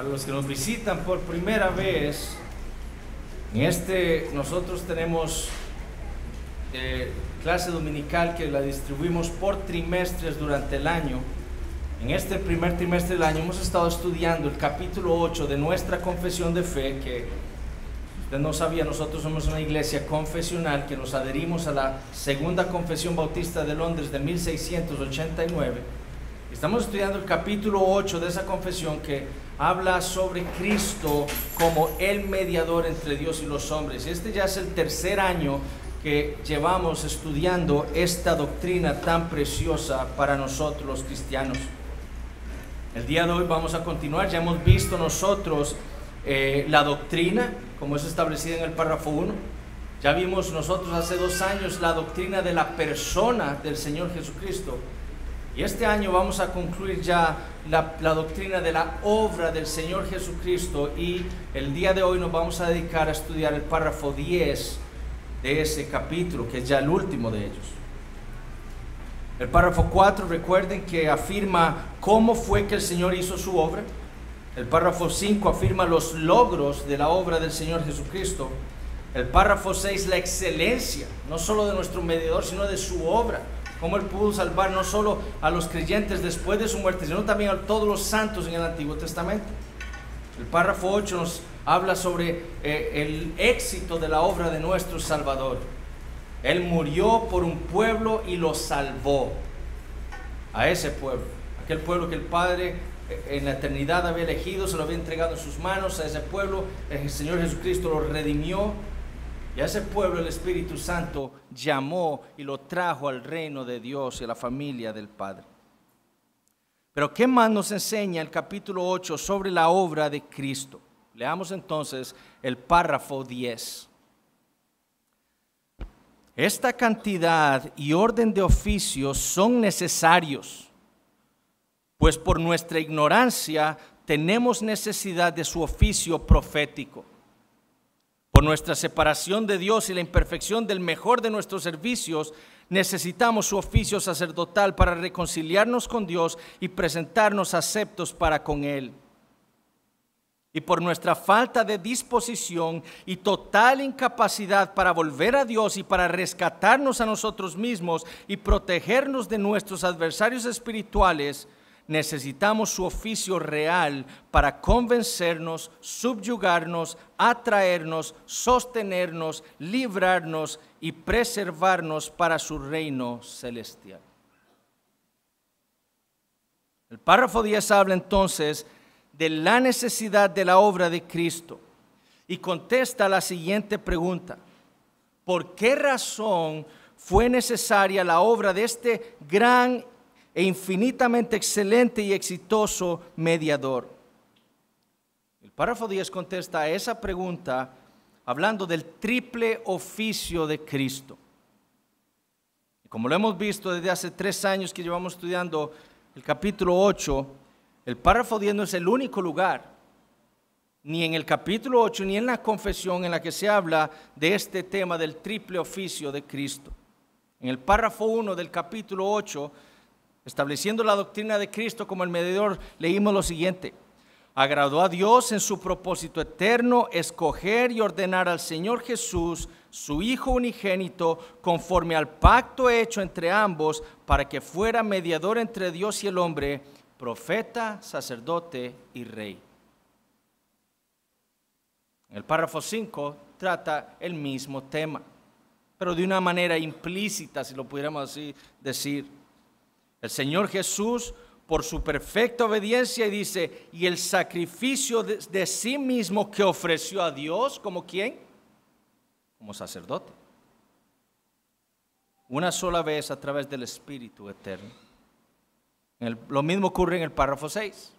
para los que nos visitan por primera vez, en este nosotros tenemos eh, clase dominical que la distribuimos por trimestres durante el año. En este primer trimestre del año hemos estado estudiando el capítulo 8 de nuestra confesión de fe, que usted no sabía, nosotros somos una iglesia confesional que nos adherimos a la segunda confesión bautista de Londres de 1689. Estamos estudiando el capítulo 8 de esa confesión que habla sobre Cristo como el mediador entre Dios y los hombres. Este ya es el tercer año que llevamos estudiando esta doctrina tan preciosa para nosotros los cristianos. El día de hoy vamos a continuar, ya hemos visto nosotros eh, la doctrina, como es establecida en el párrafo 1. Ya vimos nosotros hace dos años la doctrina de la persona del Señor Jesucristo. Y este año vamos a concluir ya la, doctrina de la obra del Señor Jesucristo y el día de hoy nos vamos a dedicar a estudiar el párrafo 10 de ese capítulo, que es ya el último de ellos. El párrafo 4, recuerden que afirma cómo fue que el Señor hizo su obra. El párrafo 5 afirma los logros de la obra del Señor Jesucristo. El párrafo 6, la excelencia, no solo de nuestro mediador, sino de su obra cómo Él pudo salvar no solo a los creyentes después de su muerte, sino también a todos los santos en el Antiguo Testamento. El párrafo 8 nos habla sobre eh, el éxito de la obra de nuestro Salvador. Él murió por un pueblo y lo salvó. A ese pueblo, aquel pueblo que el Padre eh, en la eternidad había elegido, se lo había entregado en sus manos, a ese pueblo el Señor Jesucristo lo redimió, ese pueblo el Espíritu Santo llamó y lo trajo al reino de Dios y a la familia del Padre. Pero ¿qué más nos enseña el capítulo 8 sobre la obra de Cristo? Leamos entonces el párrafo 10. Esta cantidad y orden de oficios son necesarios, pues por nuestra ignorancia tenemos necesidad de su oficio profético por nuestra separación de Dios y la imperfección del mejor de nuestros servicios, necesitamos su oficio sacerdotal para reconciliarnos con Dios y presentarnos aceptos para con Él. Y por nuestra falta de disposición y total incapacidad para volver a Dios y para rescatarnos a nosotros mismos y protegernos de nuestros adversarios espirituales, necesitamos su oficio real para convencernos, subyugarnos, atraernos, sostenernos, librarnos y preservarnos para su reino celestial. El párrafo 10 habla entonces de la necesidad de la obra de Cristo y contesta la siguiente pregunta. ¿Por qué razón fue necesaria la obra de este gran e infinitamente excelente y exitoso mediador. El párrafo 10 contesta a esa pregunta hablando del triple oficio de Cristo. Como lo hemos visto desde hace tres años que llevamos estudiando el capítulo 8, el párrafo 10 no es el único lugar, ni en el capítulo 8, ni en la confesión en la que se habla de este tema del triple oficio de Cristo. En el párrafo 1 del capítulo 8 Estableciendo la doctrina de Cristo como el mediador, leímos lo siguiente. Agradó a Dios en su propósito eterno escoger y ordenar al Señor Jesús, su Hijo unigénito, conforme al pacto hecho entre ambos, para que fuera mediador entre Dios y el hombre, profeta, sacerdote y rey. El párrafo 5 trata el mismo tema, pero de una manera implícita, si lo pudiéramos así decir. El Señor Jesús, por su perfecta obediencia, dice, y el sacrificio de, sí mismo que ofreció a Dios, ¿como quién? Como sacerdote. Una sola vez a través del Espíritu Eterno. lo mismo ocurre en el párrafo 6.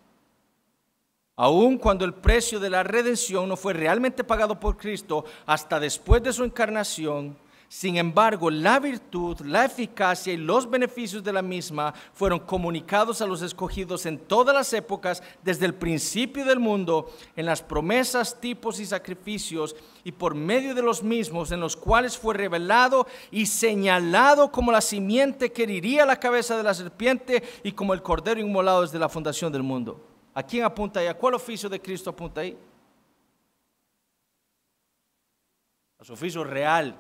Aun cuando el precio de la redención no fue realmente pagado por Cristo hasta después de su encarnación, sin embargo, la virtud, la eficacia y los beneficios de la misma fueron comunicados a los escogidos en todas las épocas, desde el principio del mundo, en las promesas, tipos y sacrificios, y por medio de los mismos, en los cuales fue revelado y señalado como la simiente que heriría la cabeza de la serpiente y como el cordero inmolado desde la fundación del mundo. ¿A quién apunta ahí? ¿A cuál oficio de Cristo apunta ahí? A su oficio real,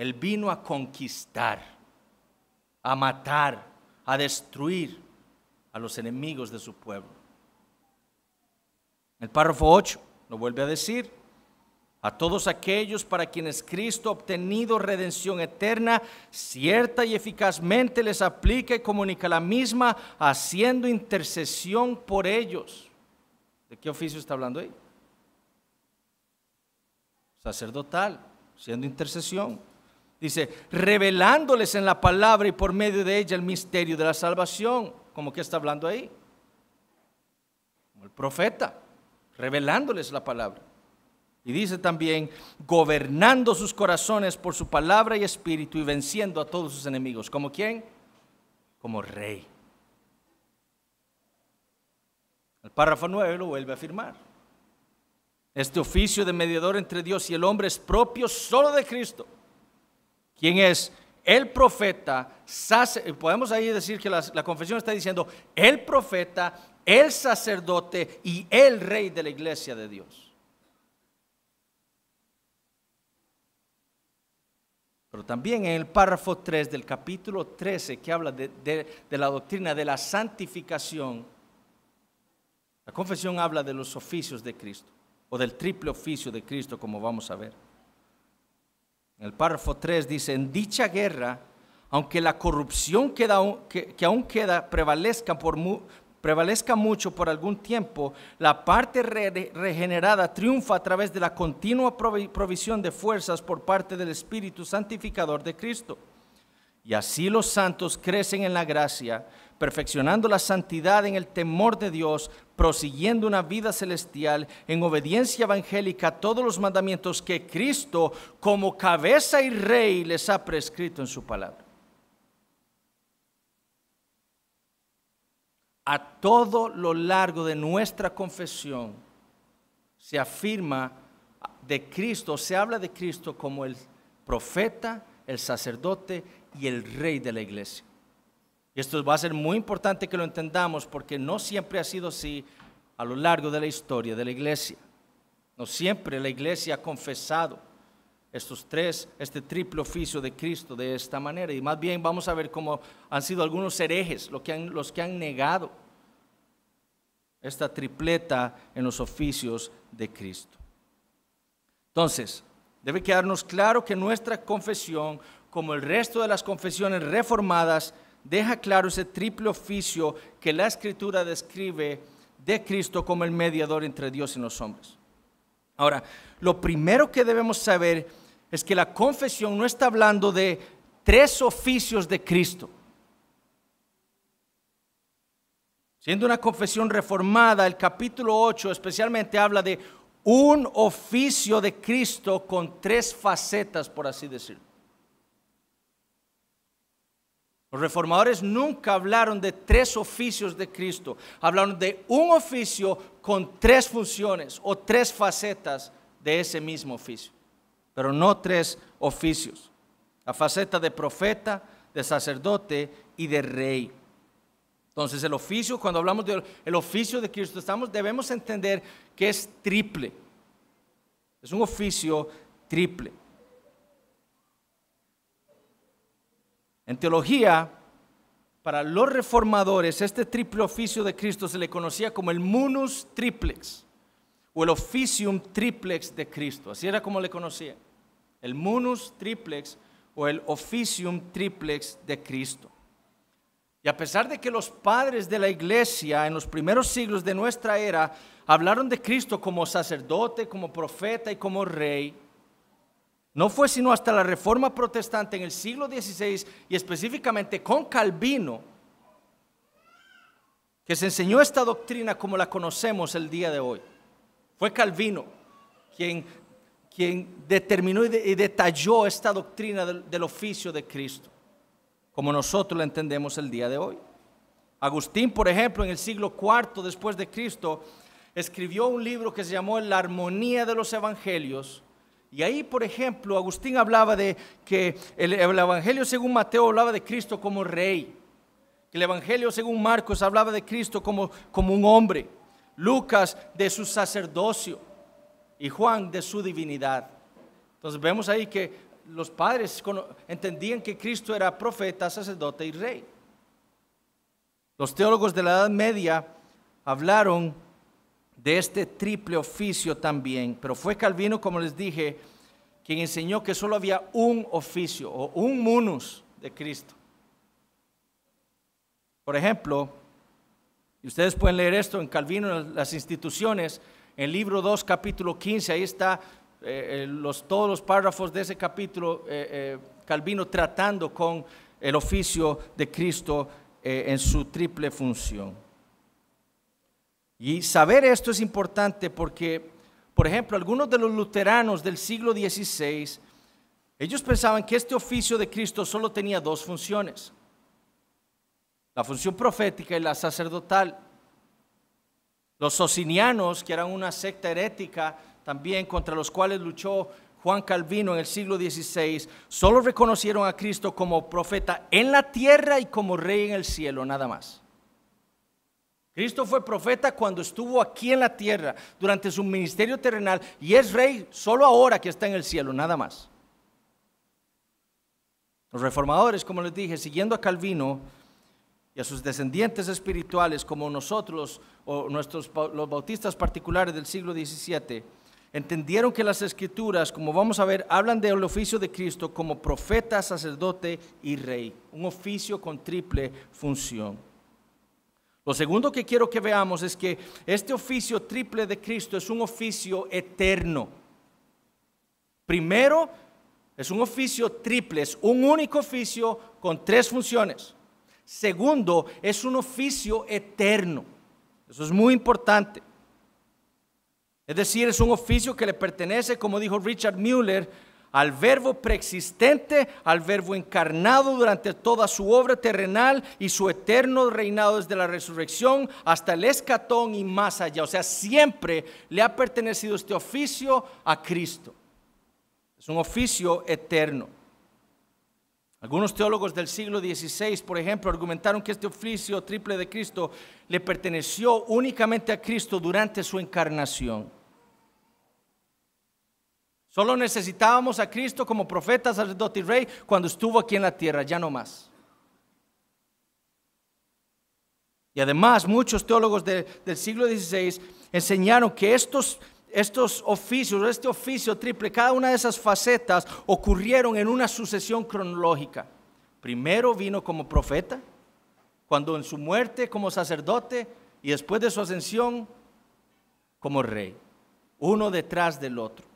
él vino a conquistar, a matar, a destruir a los enemigos de su pueblo. El párrafo 8 lo vuelve a decir. A todos aquellos para quienes Cristo ha obtenido redención eterna, cierta y eficazmente les aplica y comunica la misma, haciendo intercesión por ellos. ¿De qué oficio está hablando ahí? Sacerdotal, siendo intercesión. Dice, revelándoles en la palabra y por medio de ella el misterio de la salvación. Como que está hablando ahí. Como el profeta, revelándoles la palabra. Y dice también, gobernando sus corazones por su palabra y espíritu y venciendo a todos sus enemigos. ¿Como quién? Como rey. El párrafo 9 lo vuelve a afirmar. Este oficio de mediador entre Dios y el hombre es propio solo de Cristo Quién es el profeta, podemos ahí decir que la, confesión está diciendo el profeta, el sacerdote y el rey de la iglesia de Dios. Pero también en el párrafo 3 del capítulo 13 que habla de la doctrina de la santificación, la confesión habla de los oficios de Cristo o del triple oficio de Cristo como vamos a ver el párrafo 3 dice, en dicha guerra, aunque la corrupción que, aún queda prevalezca, mucho por algún tiempo, la parte regenerada triunfa a través de la continua provisión de fuerzas por parte del Espíritu Santificador de Cristo. Y así los santos crecen en la gracia, perfeccionando la santidad en el temor de Dios, prosiguiendo una vida celestial en obediencia evangélica a todos los mandamientos que Cristo como cabeza y rey les ha prescrito en su palabra. A todo lo largo de nuestra confesión se afirma de Cristo, se habla de Cristo como el profeta, el sacerdote y el rey de la iglesia. Y esto va a ser muy importante que lo entendamos porque no siempre ha sido así a lo largo de la historia de la iglesia. No siempre la iglesia ha confesado estos tres, este triple oficio de Cristo de esta manera. Y más bien vamos a ver cómo han sido algunos herejes los que han, los que han negado esta tripleta en los oficios de Cristo. Entonces, debe quedarnos claro que nuestra confesión, como el resto de las confesiones reformadas, deja claro ese triple oficio que la escritura describe de Cristo como el mediador entre Dios y los hombres. Ahora, lo primero que debemos saber es que la confesión no está hablando de tres oficios de Cristo. Siendo una confesión reformada, el capítulo 8 especialmente habla de un oficio de Cristo con tres facetas, por así decirlo. Los reformadores nunca hablaron de tres oficios de Cristo, hablaron de un oficio con tres funciones o tres facetas de ese mismo oficio, pero no tres oficios. La faceta de profeta, de sacerdote y de rey. Entonces el oficio, cuando hablamos del oficio de Cristo, estamos, debemos entender que es triple. Es un oficio triple. En teología, para los reformadores, este triple oficio de Cristo se le conocía como el munus triplex o el officium triplex de Cristo. Así era como le conocía. El munus triplex o el officium triplex de Cristo. Y a pesar de que los padres de la iglesia en los primeros siglos de nuestra era hablaron de Cristo como sacerdote, como profeta y como rey, no fue sino hasta la Reforma Protestante en el siglo XVI y específicamente con Calvino que se enseñó esta doctrina como la conocemos el día de hoy. Fue Calvino quien, quien determinó y, detalló esta doctrina del, del oficio de Cristo, como nosotros la entendemos el día de hoy. Agustín, por ejemplo, en el siglo IV después de Cristo, escribió un libro que se llamó La armonía de los evangelios y ahí, por ejemplo, Agustín hablaba de que el, Evangelio según Mateo hablaba de Cristo como rey. El Evangelio según Marcos hablaba de Cristo como, como un hombre. Lucas de su sacerdocio y Juan de su divinidad. Entonces vemos ahí que los padres entendían que Cristo era profeta, sacerdote y rey. Los teólogos de la Edad Media hablaron de este triple oficio también. Pero fue Calvino, como les dije, quien enseñó que solo había un oficio o un munus de Cristo. Por ejemplo, y ustedes pueden leer esto en Calvino, en las instituciones, en libro 2, capítulo 15, ahí está eh, eh, los, todos los párrafos de ese capítulo, eh, Calvino tratando con el oficio de Cristo en su triple función. Y saber esto es importante porque, por ejemplo, algunos de los luteranos del siglo XVI, ellos pensaban que este oficio de Cristo solo tenía dos funciones, la función profética y la sacerdotal. Los socinianos, que eran una secta herética también contra los cuales luchó Juan Calvino en el siglo XVI, solo reconocieron a Cristo como profeta en la tierra y como rey en el cielo, nada más. Cristo fue profeta cuando estuvo aquí en la tierra, durante su ministerio terrenal, y es rey solo ahora que está en el cielo, nada más. Los reformadores, como les dije, siguiendo a Calvino y a sus descendientes espirituales, como nosotros o nuestros los bautistas particulares del siglo XVII, entendieron que las escrituras, como vamos a ver, hablan del oficio de Cristo como profeta, sacerdote y rey, un oficio con triple función. Lo segundo que quiero que veamos es que este oficio triple de Cristo es un oficio eterno. Primero, es un oficio triple, es un único oficio con tres funciones. Segundo, es un oficio eterno. Eso es muy importante. Es decir, es un oficio que le pertenece, como dijo Richard Mueller, al verbo preexistente, al verbo encarnado durante toda su obra terrenal y su eterno reinado desde la resurrección hasta el escatón y más allá. O sea, siempre le ha pertenecido este oficio a Cristo. Es un oficio eterno. Algunos teólogos del siglo XVI, por ejemplo, argumentaron que este oficio triple de Cristo le perteneció únicamente a Cristo durante su encarnación. Solo necesitábamos a Cristo como profeta, sacerdote y rey cuando estuvo aquí en la tierra, ya no más. Y además muchos teólogos del siglo XVI enseñaron que estos, estos oficios, este oficio triple, cada una de esas facetas ocurrieron en una sucesión cronológica. Primero vino como profeta, cuando en su muerte como sacerdote y después de su ascensión como rey, uno detrás del otro.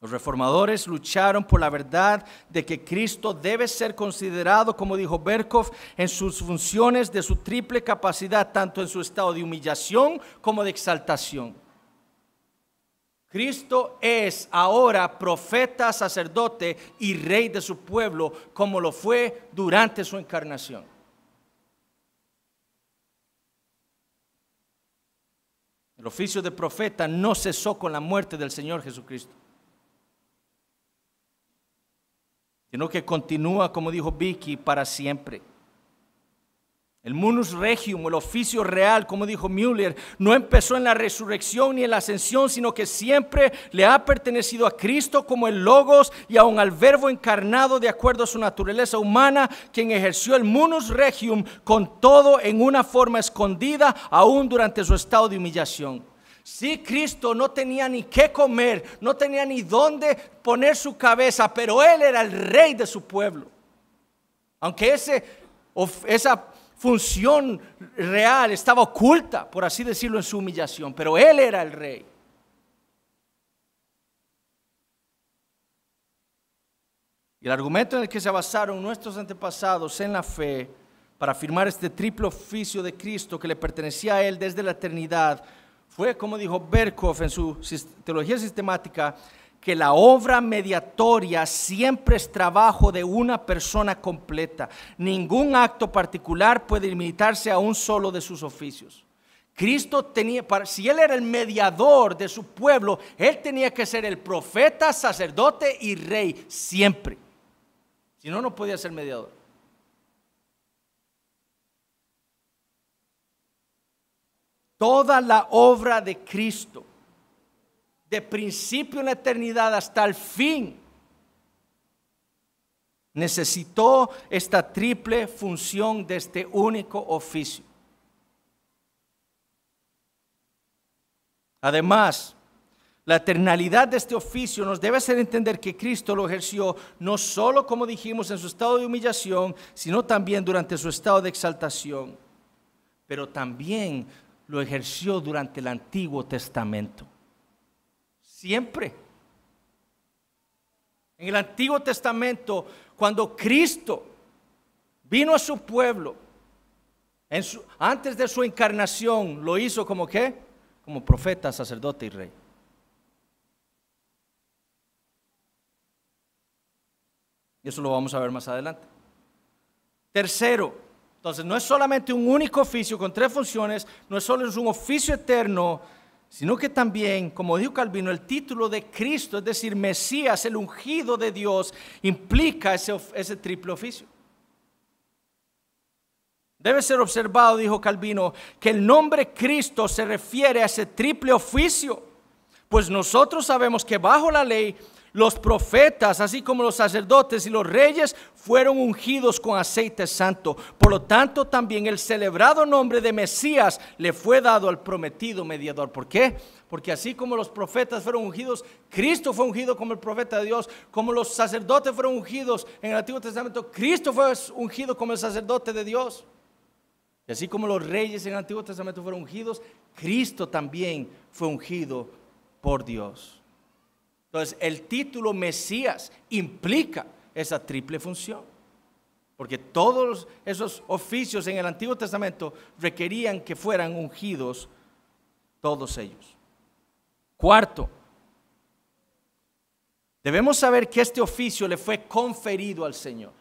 Los reformadores lucharon por la verdad de que Cristo debe ser considerado, como dijo Berkov, en sus funciones de su triple capacidad, tanto en su estado de humillación como de exaltación. Cristo es ahora profeta, sacerdote y rey de su pueblo, como lo fue durante su encarnación. El oficio de profeta no cesó con la muerte del Señor Jesucristo. sino que continúa, como dijo Vicky, para siempre. El munus regium, el oficio real, como dijo Müller, no empezó en la resurrección ni en la ascensión, sino que siempre le ha pertenecido a Cristo como el Logos y aun al Verbo encarnado de acuerdo a su naturaleza humana, quien ejerció el munus regium con todo en una forma escondida, aún durante su estado de humillación sí, Cristo no tenía ni qué comer, no tenía ni dónde poner su cabeza, pero Él era el rey de su pueblo. Aunque ese, esa función real estaba oculta, por así decirlo, en su humillación, pero Él era el rey. Y el argumento en el que se basaron nuestros antepasados en la fe para afirmar este triple oficio de Cristo que le pertenecía a Él desde la eternidad fue, como dijo Berkhoff en su teología sistemática, que la obra mediatoria siempre es trabajo de una persona completa. Ningún acto particular puede limitarse a un solo de sus oficios. Cristo tenía, si Él era el mediador de su pueblo, Él tenía que ser el profeta, sacerdote y rey siempre. Si no, no podía ser mediador. toda la obra de Cristo, de principio en la eternidad hasta el fin, necesitó esta triple función de este único oficio. Además, la eternalidad de este oficio nos debe hacer entender que Cristo lo ejerció no solo, como dijimos, en su estado de humillación, sino también durante su estado de exaltación, pero también lo ejerció durante el Antiguo Testamento. Siempre. En el Antiguo Testamento, cuando Cristo vino a su pueblo, antes de su encarnación, lo hizo como qué? Como profeta, sacerdote y rey. Y eso lo vamos a ver más adelante. Tercero, entonces, no es solamente un único oficio con tres funciones, no es solo un oficio eterno, sino que también, como dijo Calvino, el título de Cristo, es decir, Mesías, el ungido de Dios, implica ese triple oficio. Debe ser observado, dijo Calvino, que el nombre Cristo se refiere a ese triple oficio, pues nosotros sabemos que bajo la ley los profetas, así como los sacerdotes y los reyes, fueron ungidos con aceite santo. Por lo tanto, también el celebrado nombre de Mesías le fue dado al prometido mediador. ¿Por qué? Porque así como los profetas fueron ungidos, Cristo fue ungido como el profeta de Dios, como los sacerdotes fueron ungidos en el Antiguo Testamento, Cristo fue ungido como el sacerdote de Dios. Y así como los reyes en el Antiguo Testamento fueron ungidos, Cristo también fue ungido por Dios. Entonces, el título Mesías implica esa triple función. Porque todos esos oficios en el Antiguo Testamento requerían que fueran ungidos todos ellos. Cuarto, debemos saber que este oficio le fue conferido al Señor.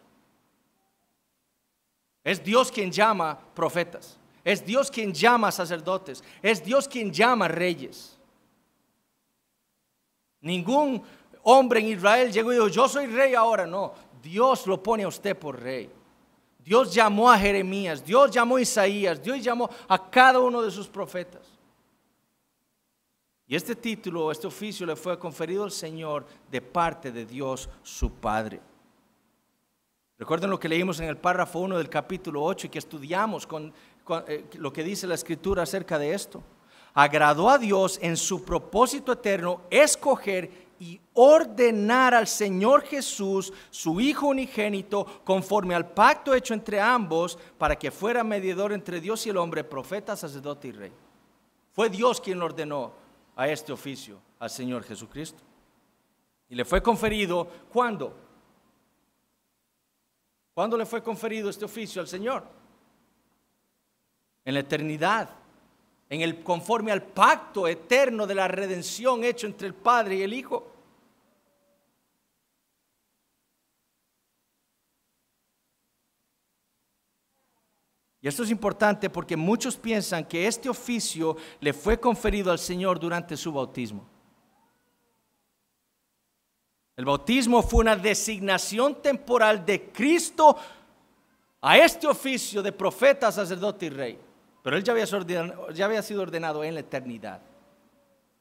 Es Dios quien llama profetas, es Dios quien llama sacerdotes, es Dios quien llama reyes. Ningún hombre en Israel llegó y dijo, yo soy rey ahora. No, Dios lo pone a usted por rey. Dios llamó a Jeremías, Dios llamó a Isaías, Dios llamó a cada uno de sus profetas. Y este título, este oficio le fue conferido al Señor de parte de Dios su Padre. Recuerden lo que leímos en el párrafo 1 del capítulo 8 y que estudiamos con, eh, lo que dice la escritura acerca de esto agradó a Dios en su propósito eterno escoger y ordenar al Señor Jesús, su Hijo unigénito, conforme al pacto hecho entre ambos, para que fuera mediador entre Dios y el hombre, profeta, sacerdote y rey. Fue Dios quien ordenó a este oficio al Señor Jesucristo. Y le fue conferido, ¿cuándo? ¿Cuándo le fue conferido este oficio al Señor? En la eternidad en el conforme al pacto eterno de la redención hecho entre el Padre y el Hijo. Y esto es importante porque muchos piensan que este oficio le fue conferido al Señor durante su bautismo. El bautismo fue una designación temporal de Cristo a este oficio de profeta, sacerdote y rey. Pero él ya había, sido ordenado en la eternidad.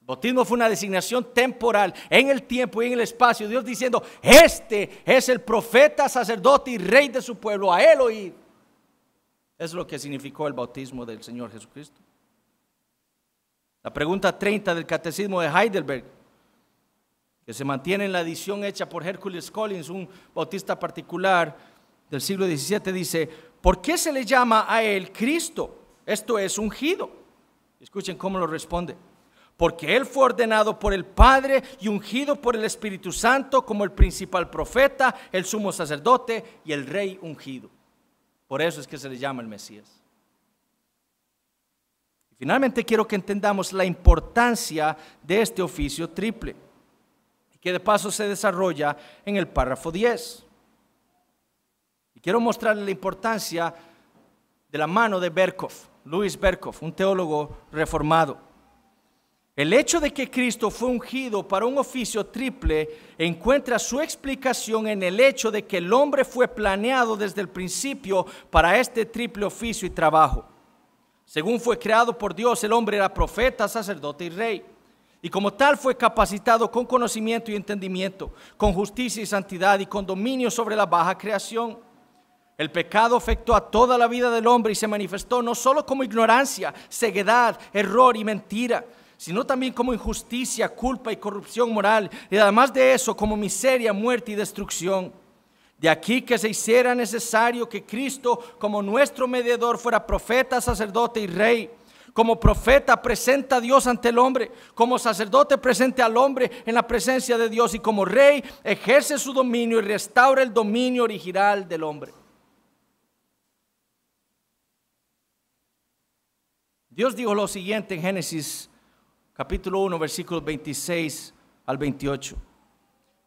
El bautismo fue una designación temporal en el tiempo y en el espacio. Dios diciendo, este es el profeta, sacerdote y rey de su pueblo, a él oír. Es lo que significó el bautismo del Señor Jesucristo. La pregunta 30 del Catecismo de Heidelberg, que se mantiene en la edición hecha por Hercules Collins, un bautista particular del siglo XVII, dice, ¿por qué se le llama a él Cristo? Esto es ungido. Escuchen cómo lo responde. Porque él fue ordenado por el Padre y ungido por el Espíritu Santo como el principal profeta, el sumo sacerdote y el rey ungido. Por eso es que se le llama el Mesías. Finalmente quiero que entendamos la importancia de este oficio triple, que de paso se desarrolla en el párrafo 10. Y quiero mostrarle la importancia de la mano de Berkov. Luis Berkhoff, un teólogo reformado. El hecho de que Cristo fue ungido para un oficio triple encuentra su explicación en el hecho de que el hombre fue planeado desde el principio para este triple oficio y trabajo. Según fue creado por Dios, el hombre era profeta, sacerdote y rey. Y como tal fue capacitado con conocimiento y entendimiento, con justicia y santidad y con dominio sobre la baja creación. El pecado afectó a toda la vida del hombre y se manifestó no solo como ignorancia, ceguedad, error y mentira, sino también como injusticia, culpa y corrupción moral, y además de eso como miseria, muerte y destrucción. De aquí que se hiciera necesario que Cristo, como nuestro mediador, fuera profeta, sacerdote y rey. Como profeta presenta a Dios ante el hombre, como sacerdote presente al hombre en la presencia de Dios y como rey ejerce su dominio y restaura el dominio original del hombre. Dios dijo lo siguiente en Génesis capítulo 1, versículos 26 al 28.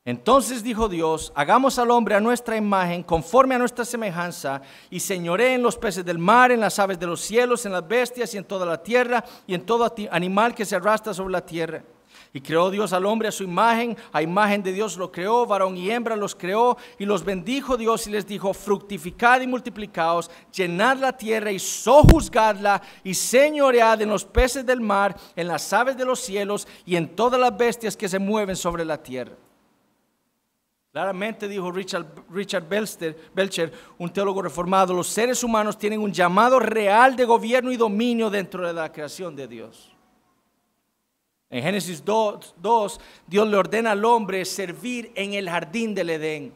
Entonces dijo Dios, hagamos al hombre a nuestra imagen, conforme a nuestra semejanza, y señoré en los peces del mar, en las aves de los cielos, en las bestias y en toda la tierra, y en todo animal que se arrastra sobre la tierra. Y creó Dios al hombre a su imagen, a imagen de Dios lo creó, varón y hembra los creó, y los bendijo Dios y les dijo, fructificad y multiplicaos, llenad la tierra y sojuzgadla, y señoread en los peces del mar, en las aves de los cielos, y en todas las bestias que se mueven sobre la tierra. Claramente dijo Richard, Richard Belcher, un teólogo reformado, los seres humanos tienen un llamado real de gobierno y dominio dentro de la creación de Dios. En Génesis 2, Dios le ordena al hombre servir en el jardín del Edén,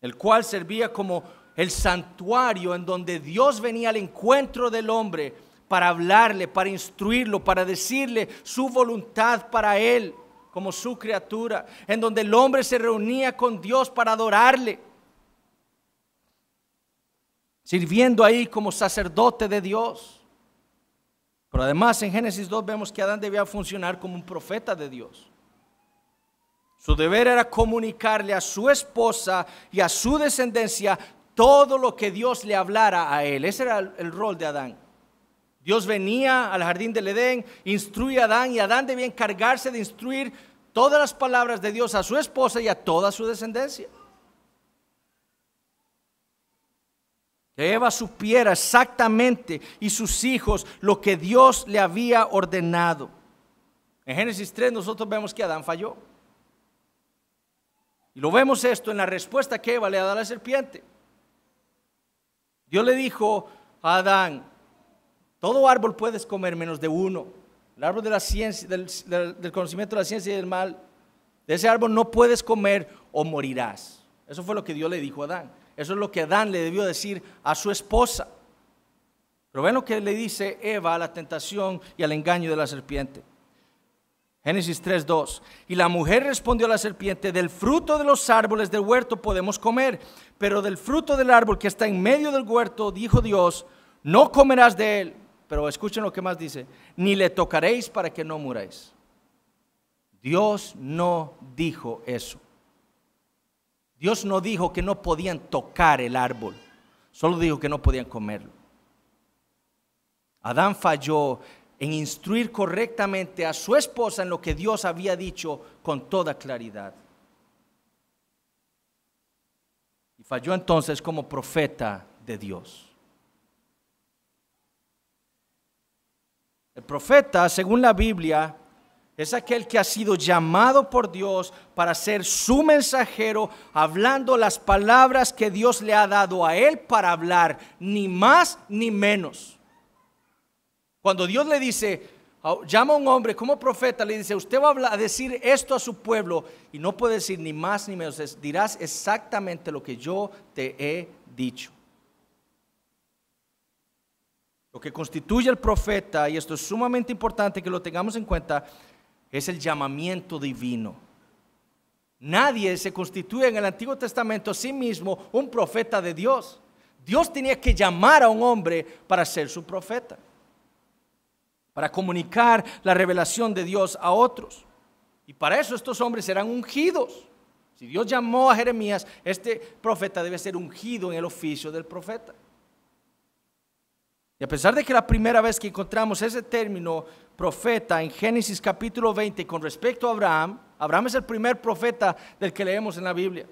el cual servía como el santuario en donde Dios venía al encuentro del hombre para hablarle, para instruirlo, para decirle su voluntad para él como su criatura, en donde el hombre se reunía con Dios para adorarle, sirviendo ahí como sacerdote de Dios. Pero además en Génesis 2 vemos que Adán debía funcionar como un profeta de Dios. Su deber era comunicarle a su esposa y a su descendencia todo lo que Dios le hablara a él. Ese era el, rol de Adán. Dios venía al jardín del Edén, instruía a Adán y Adán debía encargarse de instruir todas las palabras de Dios a su esposa y a toda su descendencia. Eva supiera exactamente y sus hijos lo que Dios le había ordenado. En Génesis 3 nosotros vemos que Adán falló. Y lo vemos esto en la respuesta que Eva le da a la serpiente. Dios le dijo a Adán, todo árbol puedes comer menos de uno. El árbol de la ciencia, del, del conocimiento de la ciencia y del mal. De ese árbol no puedes comer o morirás. Eso fue lo que Dios le dijo a Adán. Eso es lo que Adán le debió decir a su esposa. Pero ven lo que le dice Eva a la tentación y al engaño de la serpiente. Génesis 3:2. Y la mujer respondió a la serpiente, del fruto de los árboles del huerto podemos comer, pero del fruto del árbol que está en medio del huerto, dijo Dios, no comerás de él. Pero escuchen lo que más dice, ni le tocaréis para que no muráis. Dios no dijo eso. Dios no dijo que no podían tocar el árbol, solo dijo que no podían comerlo. Adán falló en instruir correctamente a su esposa en lo que Dios había dicho con toda claridad. Y falló entonces como profeta de Dios. El profeta, según la Biblia, es aquel que ha sido llamado por Dios para ser su mensajero, hablando las palabras que Dios le ha dado a él para hablar, ni más ni menos. Cuando Dios le dice, llama a un hombre como profeta, le dice, usted va a decir esto a su pueblo y no puede decir ni más ni menos, dirás exactamente lo que yo te he dicho. Lo que constituye el profeta, y esto es sumamente importante que lo tengamos en cuenta, es el llamamiento divino. Nadie se constituye en el Antiguo Testamento a sí mismo un profeta de Dios. Dios tenía que llamar a un hombre para ser su profeta, para comunicar la revelación de Dios a otros. Y para eso estos hombres serán ungidos. Si Dios llamó a Jeremías, este profeta debe ser ungido en el oficio del profeta. Y a pesar de que la primera vez que encontramos ese término profeta en Génesis capítulo 20 con respecto a Abraham, Abraham es el primer profeta del que leemos en la Biblia,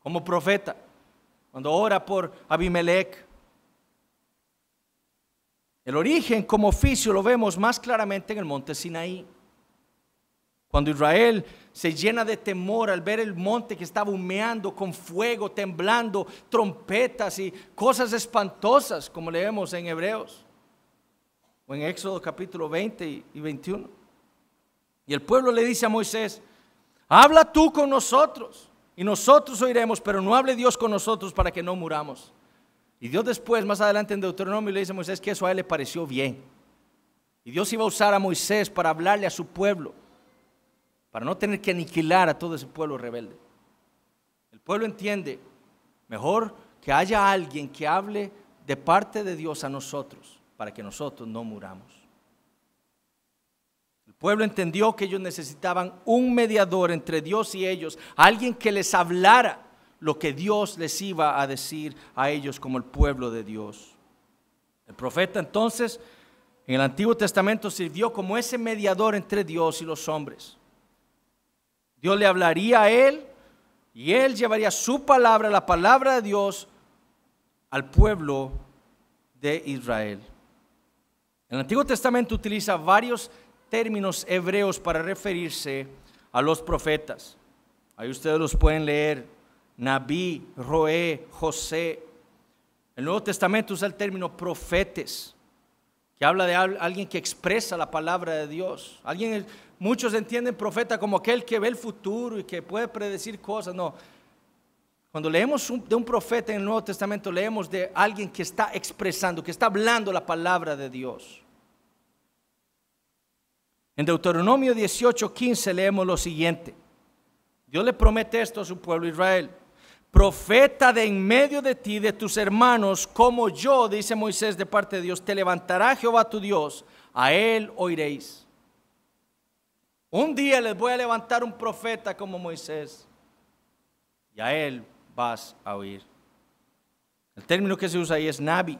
como profeta, cuando ora por Abimelech. El origen como oficio lo vemos más claramente en el monte Sinaí. Cuando Israel se llena de temor al ver el monte que estaba humeando con fuego, temblando, trompetas y cosas espantosas, como leemos en Hebreos o en Éxodo capítulo 20 y 21. Y el pueblo le dice a Moisés, habla tú con nosotros y nosotros oiremos, pero no hable Dios con nosotros para que no muramos. Y Dios después, más adelante en Deuteronomio, le dice a Moisés que eso a él le pareció bien. Y Dios iba a usar a Moisés para hablarle a su pueblo, para no tener que aniquilar a todo ese pueblo rebelde. El pueblo entiende, mejor que haya alguien que hable de parte de Dios a nosotros para que nosotros no muramos. El pueblo entendió que ellos necesitaban un mediador entre Dios y ellos, alguien que les hablara lo que Dios les iba a decir a ellos como el pueblo de Dios. El profeta entonces en el Antiguo Testamento sirvió como ese mediador entre Dios y los hombres. Dios le hablaría a él y él llevaría su palabra, la palabra de Dios, al pueblo de Israel. El Antiguo Testamento utiliza varios términos hebreos para referirse a los profetas. Ahí ustedes los pueden leer. Nabí, Roé, José. El Nuevo Testamento usa el término profetes, que habla de alguien que expresa la palabra de Dios. Alguien, muchos entienden profeta como aquel que ve el futuro y que puede predecir cosas. No, cuando leemos de un profeta en el Nuevo Testamento, leemos de alguien que está expresando, que está hablando la palabra de Dios. En Deuteronomio 18, 15 leemos lo siguiente. Dios le promete esto a su pueblo Israel. Profeta de en medio de ti, de tus hermanos, como yo, dice Moisés de parte de Dios, te levantará Jehová tu Dios, a él oiréis. Un día les voy a levantar un profeta como Moisés y a él vas a oír. El término que se usa ahí es nabi,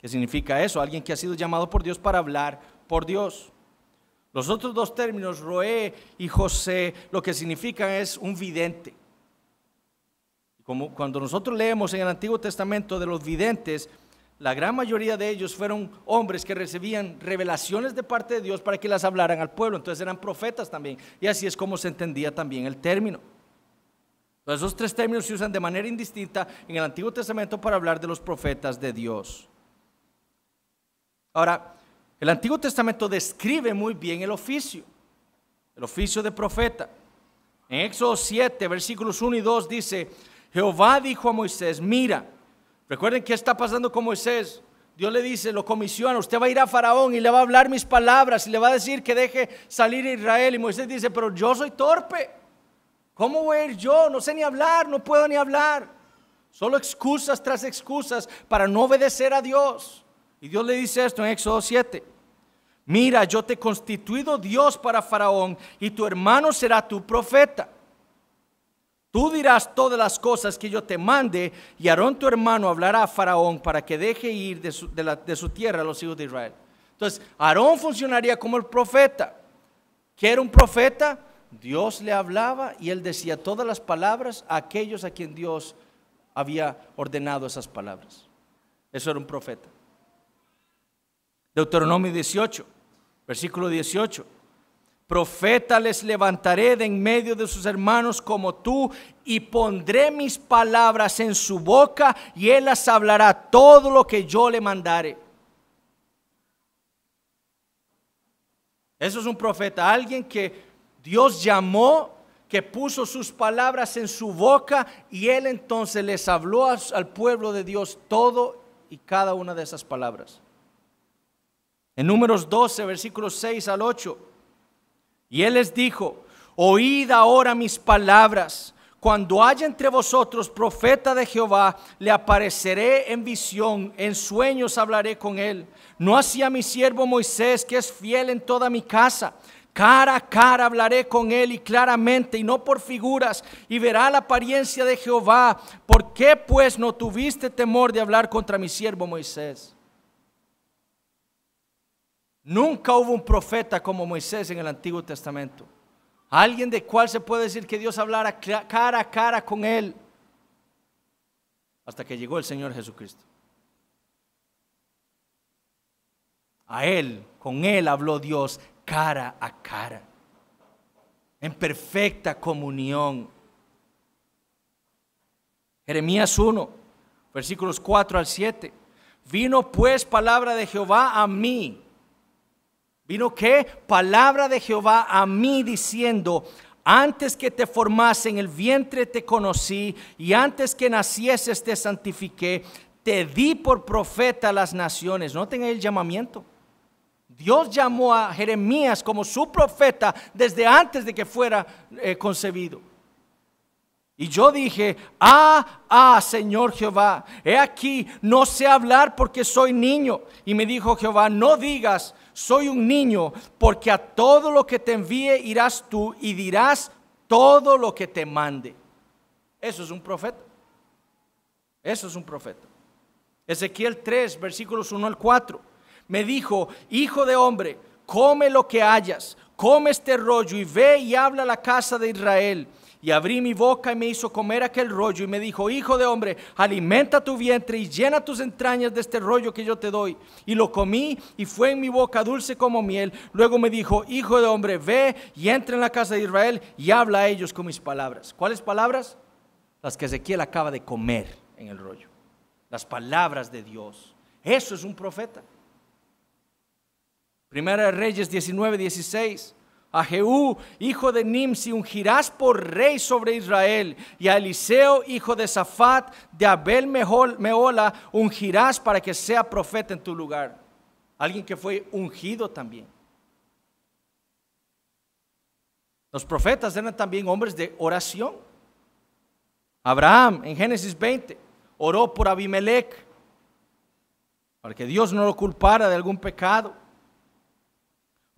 que significa eso, alguien que ha sido llamado por Dios para hablar por Dios. Los otros dos términos, Roé y José, lo que significan es un vidente. Como cuando nosotros leemos en el Antiguo Testamento de los videntes, la gran mayoría de ellos fueron hombres que recibían revelaciones de parte de Dios para que las hablaran al pueblo. Entonces eran profetas también. Y así es como se entendía también el término. Entonces, esos tres términos se usan de manera indistinta en el Antiguo Testamento para hablar de los profetas de Dios. Ahora, el Antiguo Testamento describe muy bien el oficio, el oficio de profeta. En Éxodo 7, versículos 1 y 2 dice, Jehová dijo a Moisés, mira, recuerden qué está pasando con Moisés. Dios le dice, lo comisiona, usted va a ir a Faraón y le va a hablar mis palabras y le va a decir que deje salir a Israel. Y Moisés dice, pero yo soy torpe. ¿Cómo voy a ir yo? No sé ni hablar, no puedo ni hablar. Solo excusas tras excusas para no obedecer a Dios. Y Dios le dice esto en Éxodo 7. Mira, yo te he constituido Dios para Faraón y tu hermano será tu profeta. Tú dirás todas las cosas que yo te mande y Aarón tu hermano hablará a Faraón para que deje ir de su, tierra a los hijos de Israel. Entonces, Aarón funcionaría como el profeta. que era un profeta? Dios le hablaba y él decía todas las palabras a aquellos a quien Dios había ordenado esas palabras. Eso era un profeta. Deuteronomio 18, versículo 18. Profeta les levantaré de en medio de sus hermanos como tú y pondré mis palabras en su boca y él las hablará todo lo que yo le mandare. Eso es un profeta, alguien que Dios llamó, que puso sus palabras en su boca y él entonces les habló al pueblo de Dios todo y cada una de esas palabras. En números 12, versículos 6 al 8. Y él les dijo, oíd ahora mis palabras. Cuando haya entre vosotros profeta de Jehová, le apareceré en visión, en sueños hablaré con él. No así a mi siervo Moisés, que es fiel en toda mi casa Cara a cara hablaré con él y claramente y no por figuras y verá la apariencia de Jehová. ¿Por qué pues no tuviste temor de hablar contra mi siervo Moisés? Nunca hubo un profeta como Moisés en el Antiguo Testamento. Alguien de cual se puede decir que Dios hablara cara a cara con él. Hasta que llegó el Señor Jesucristo. A él, con él habló Dios cara a cara, en perfecta comunión. Jeremías 1, versículos 4 al 7. Vino pues palabra de Jehová a mí. Vino que palabra de Jehová a mí diciendo, antes que te formase en el vientre te conocí y antes que nacieses te santifiqué, te di por profeta a las naciones. Noten el llamamiento. Dios llamó a Jeremías como su profeta desde antes de que fuera eh, concebido. Y yo dije, ah, ah, Señor Jehová, he aquí, no sé hablar porque soy niño. Y me dijo Jehová, no digas, soy un niño, porque a todo lo que te envíe irás tú y dirás todo lo que te mande. Eso es un profeta. Eso es un profeta. Ezequiel 3, versículos 1 al 4 me dijo, hijo de hombre, come lo que hayas, come este rollo y ve y habla a la casa de Israel. Y abrí mi boca y me hizo comer aquel rollo y me dijo, hijo de hombre, alimenta tu vientre y llena tus entrañas de este rollo que yo te doy. Y lo comí y fue en mi boca dulce como miel. Luego me dijo, hijo de hombre, ve y entra en la casa de Israel y habla a ellos con mis palabras. ¿Cuáles palabras? Las que Ezequiel acaba de comer en el rollo. Las palabras de Dios. Eso es un profeta. Primera de Reyes 19, 16. A Jehú, hijo de Nimsi, ungirás por rey sobre Israel, y a Eliseo, hijo de Safat, de Abel Meola, ungirás para que sea profeta en tu lugar. Alguien que fue ungido también. Los profetas eran también hombres de oración. Abraham, en Génesis 20, oró por Abimelech, para que Dios no lo culpara de algún pecado.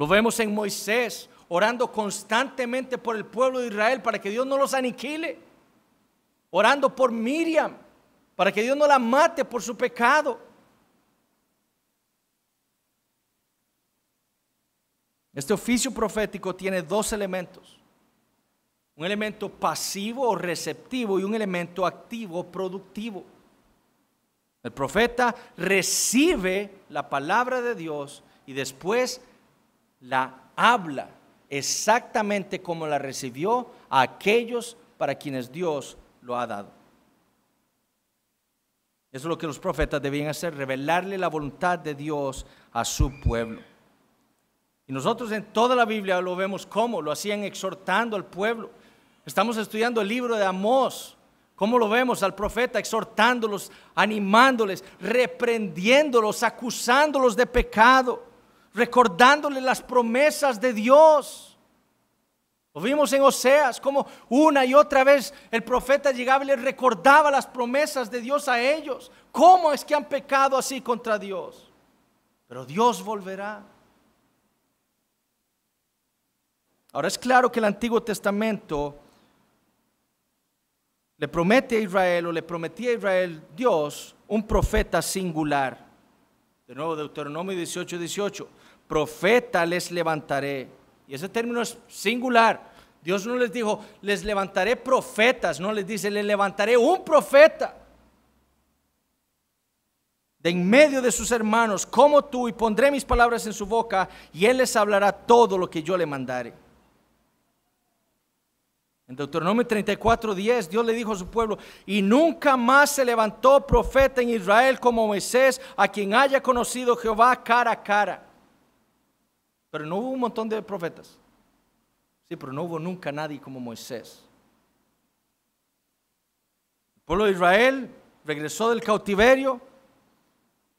Lo vemos en Moisés orando constantemente por el pueblo de Israel para que Dios no los aniquile. Orando por Miriam para que Dios no la mate por su pecado. Este oficio profético tiene dos elementos. Un elemento pasivo o receptivo y un elemento activo o productivo. El profeta recibe la palabra de Dios y después la habla exactamente como la recibió a aquellos para quienes Dios lo ha dado. Eso es lo que los profetas debían hacer, revelarle la voluntad de Dios a su pueblo. Y nosotros en toda la Biblia lo vemos cómo, lo hacían exhortando al pueblo. Estamos estudiando el libro de Amós, ¿Cómo lo vemos al profeta exhortándolos, animándoles, reprendiéndolos, acusándolos de pecado? recordándole las promesas de Dios. Lo vimos en Oseas, como una y otra vez el profeta llegaba y le recordaba las promesas de Dios a ellos. ¿Cómo es que han pecado así contra Dios? Pero Dios volverá. Ahora es claro que el Antiguo Testamento le promete a Israel o le prometía a Israel Dios un profeta singular. De nuevo, Deuteronomio 18, 18. Profeta les levantaré. Y ese término es singular. Dios no les dijo, les levantaré profetas, no les dice, les levantaré un profeta de en medio de sus hermanos como tú y pondré mis palabras en su boca y él les hablará todo lo que yo le mandare. En Deuteronomio 34, 10, Dios le dijo a su pueblo, y nunca más se levantó profeta en Israel como Moisés, a quien haya conocido Jehová cara a cara. Pero no hubo un montón de profetas. Sí, pero no hubo nunca nadie como Moisés. El pueblo de Israel regresó del cautiverio,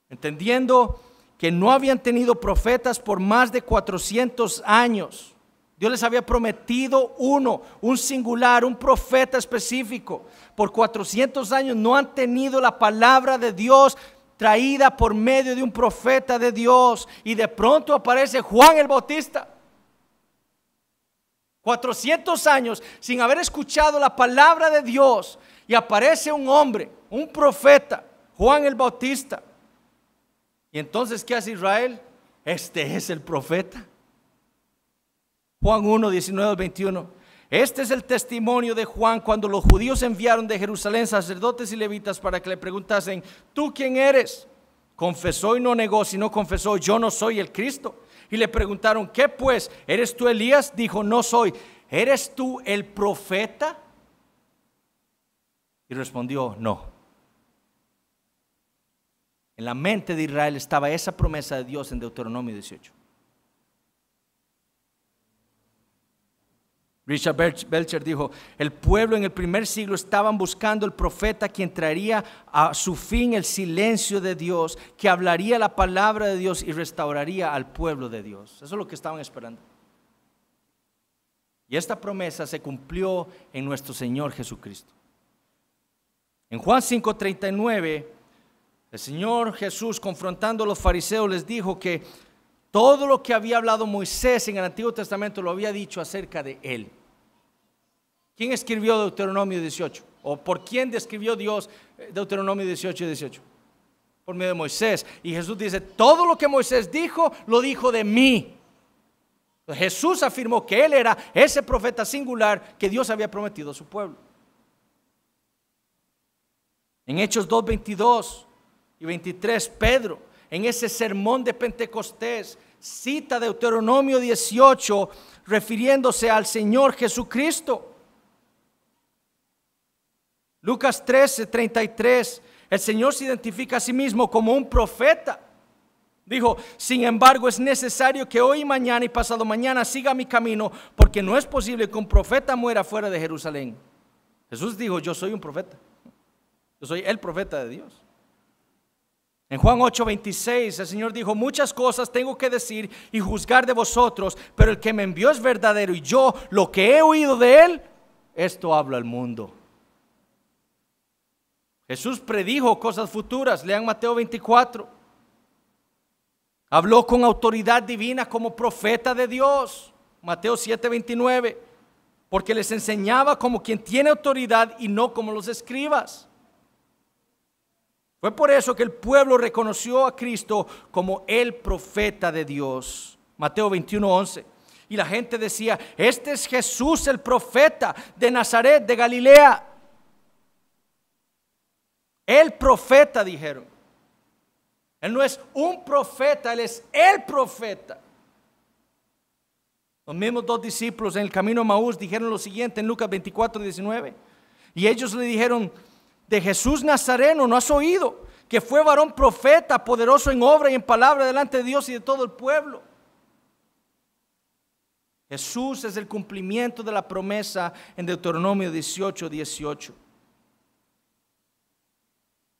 entendiendo que no habían tenido profetas por más de 400 años. Dios les había prometido uno, un singular, un profeta específico. Por 400 años no han tenido la palabra de Dios traída por medio de un profeta de Dios. Y de pronto aparece Juan el Bautista. 400 años sin haber escuchado la palabra de Dios. Y aparece un hombre, un profeta, Juan el Bautista. Y entonces, ¿qué hace Israel? Este es el profeta. Juan 1, 19 al 21. Este es el testimonio de Juan cuando los judíos enviaron de Jerusalén sacerdotes y levitas para que le preguntasen, ¿tú quién eres? Confesó y no negó, sino confesó, yo no soy el Cristo. Y le preguntaron, ¿qué pues? ¿Eres tú Elías? Dijo, no soy. ¿Eres tú el profeta? Y respondió, no. En la mente de Israel estaba esa promesa de Dios en Deuteronomio 18. Richard Belcher dijo, el pueblo en el primer siglo estaban buscando el profeta que traería a su fin el silencio de Dios, que hablaría la palabra de Dios y restauraría al pueblo de Dios. Eso es lo que estaban esperando. Y esta promesa se cumplió en nuestro Señor Jesucristo. En Juan 5:39, el Señor Jesús, confrontando a los fariseos, les dijo que todo lo que había hablado Moisés en el Antiguo Testamento lo había dicho acerca de él. ¿Quién escribió Deuteronomio 18? ¿O por quién describió Dios eh, Deuteronomio 18 y 18? Por medio de Moisés. Y Jesús dice, todo lo que Moisés dijo, lo dijo de mí. Jesús afirmó que él era ese profeta singular que Dios había prometido a su pueblo. En Hechos 2, 22 y 23, Pedro, en ese sermón de Pentecostés, cita Deuteronomio 18 refiriéndose al Señor Jesucristo Lucas 13, 33, el Señor se identifica a sí mismo como un profeta. Dijo, sin embargo es necesario que hoy, mañana y pasado mañana siga mi camino, porque no es posible que un profeta muera fuera de Jerusalén. Jesús dijo, yo soy un profeta. Yo soy el profeta de Dios. En Juan 8:26 el Señor dijo, muchas cosas tengo que decir y juzgar de vosotros, pero el que me envió es verdadero y yo lo que he oído de él, esto hablo al mundo. Jesús predijo cosas futuras, lean Mateo 24. Habló con autoridad divina como profeta de Dios, Mateo 7:29, porque les enseñaba como quien tiene autoridad y no como los escribas. Fue por eso que el pueblo reconoció a Cristo como el profeta de Dios. Mateo 21:11. Y la gente decía, este es Jesús el profeta de Nazaret, de Galilea. El profeta, dijeron. Él no es un profeta, él es el profeta. Los mismos dos discípulos en el camino a Maús dijeron lo siguiente en Lucas 24, 19. Y ellos le dijeron, de Jesús Nazareno, ¿no has oído? Que fue varón profeta, poderoso en obra y en palabra delante de Dios y de todo el pueblo. Jesús es el cumplimiento de la promesa en Deuteronomio 18, 18.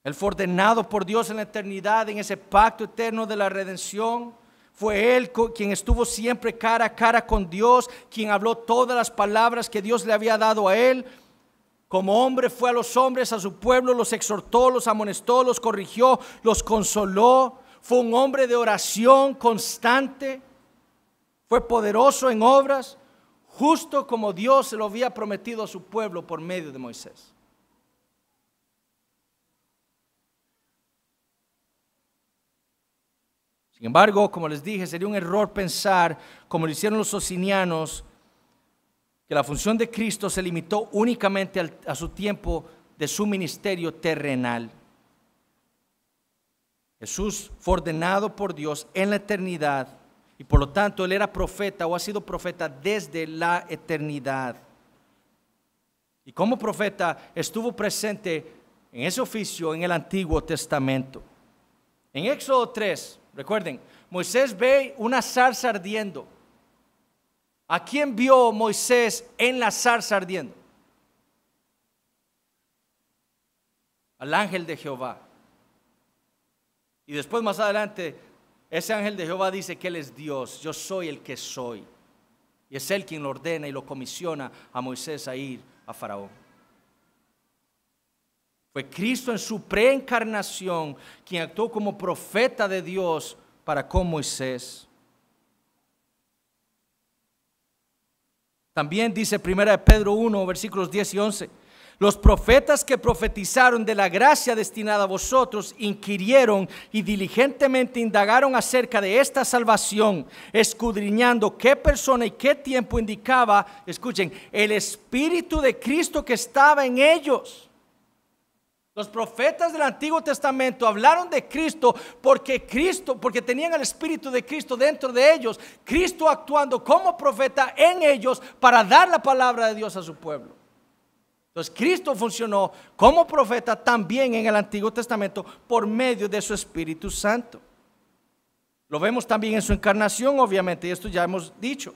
Él fue ordenado por Dios en la eternidad, en ese pacto eterno de la redención. Fue Él quien estuvo siempre cara a cara con Dios, quien habló todas las palabras que Dios le había dado a Él. Como hombre fue a los hombres, a su pueblo, los exhortó, los amonestó, los corrigió, los consoló. Fue un hombre de oración constante. Fue poderoso en obras, justo como Dios se lo había prometido a su pueblo por medio de Moisés. Sin embargo, como les dije, sería un error pensar, como lo hicieron los socinianos, que la función de Cristo se limitó únicamente a su tiempo de su ministerio terrenal. Jesús fue ordenado por Dios en la eternidad y por lo tanto él era profeta o ha sido profeta desde la eternidad. Y como profeta estuvo presente en ese oficio en el Antiguo Testamento. En Éxodo 3, Recuerden, Moisés ve una zarza ardiendo. ¿A quién vio Moisés en la zarza ardiendo? Al ángel de Jehová. Y después más adelante, ese ángel de Jehová dice que Él es Dios, yo soy el que soy. Y es Él quien lo ordena y lo comisiona a Moisés a ir a Faraón. Fue Cristo en su preencarnación quien actuó como profeta de Dios para con Moisés. También dice 1 Pedro 1, versículos 10 y 11. Los profetas que profetizaron de la gracia destinada a vosotros inquirieron y diligentemente indagaron acerca de esta salvación, escudriñando qué persona y qué tiempo indicaba, escuchen, el Espíritu de Cristo que estaba en ellos los profetas del Antiguo Testamento hablaron de Cristo porque Cristo, porque tenían el Espíritu de Cristo dentro de ellos, Cristo actuando como profeta en ellos para dar la palabra de Dios a su pueblo. Entonces Cristo funcionó como profeta también en el Antiguo Testamento por medio de su Espíritu Santo. Lo vemos también en su encarnación, obviamente, y esto ya hemos dicho.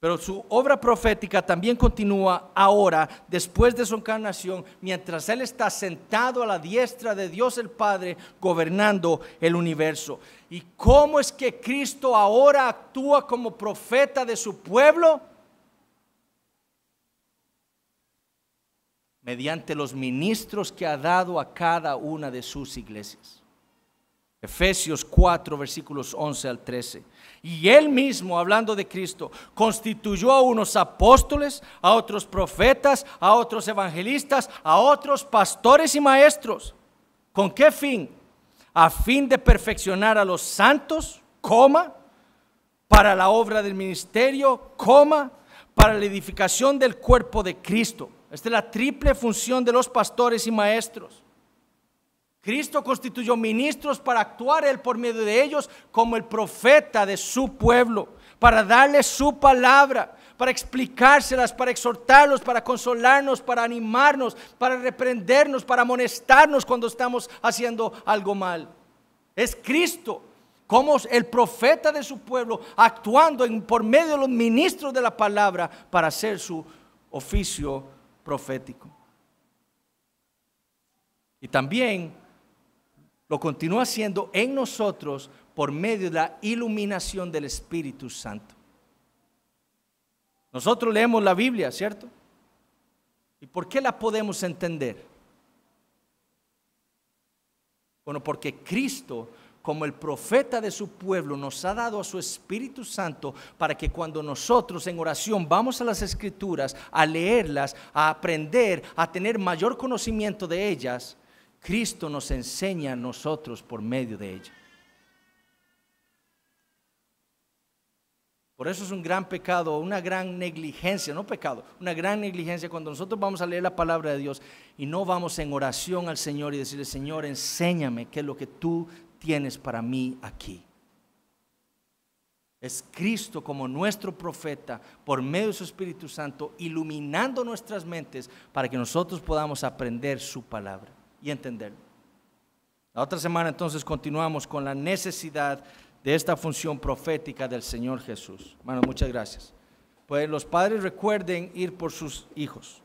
Pero su obra profética también continúa ahora, después de su encarnación, mientras Él está sentado a la diestra de Dios el Padre, gobernando el universo. ¿Y cómo es que Cristo ahora actúa como profeta de su pueblo? Mediante los ministros que ha dado a cada una de sus iglesias. Efesios 4, versículos 11 al 13. Y él mismo, hablando de Cristo, constituyó a unos apóstoles, a otros profetas, a otros evangelistas, a otros pastores y maestros. ¿Con qué fin? A fin de perfeccionar a los santos, coma, para la obra del ministerio, coma, para la edificación del cuerpo de Cristo. Esta es la triple función de los pastores y maestros. Cristo constituyó ministros para actuar Él por medio de ellos como el profeta de su pueblo, para darles su palabra, para explicárselas, para exhortarlos, para consolarnos, para animarnos, para reprendernos, para amonestarnos cuando estamos haciendo algo mal. Es Cristo como el profeta de su pueblo actuando por medio de los ministros de la palabra para hacer su oficio profético. Y también lo continúa haciendo en nosotros por medio de la iluminación del Espíritu Santo. Nosotros leemos la Biblia, ¿cierto? ¿Y por qué la podemos entender? Bueno, porque Cristo, como el profeta de su pueblo, nos ha dado a su Espíritu Santo para que cuando nosotros en oración vamos a las Escrituras, a leerlas, a aprender, a tener mayor conocimiento de ellas, Cristo nos enseña a nosotros por medio de ella. Por eso es un gran pecado, una gran negligencia, no pecado, una gran negligencia cuando nosotros vamos a leer la palabra de Dios y no vamos en oración al Señor y decirle, Señor, enséñame qué es lo que tú tienes para mí aquí. Es Cristo como nuestro profeta, por medio de su Espíritu Santo, iluminando nuestras mentes para que nosotros podamos aprender su palabra y entenderlo. La otra semana entonces continuamos con la necesidad de esta función profética del Señor Jesús. hermano muchas gracias. Pues los padres recuerden ir por sus hijos.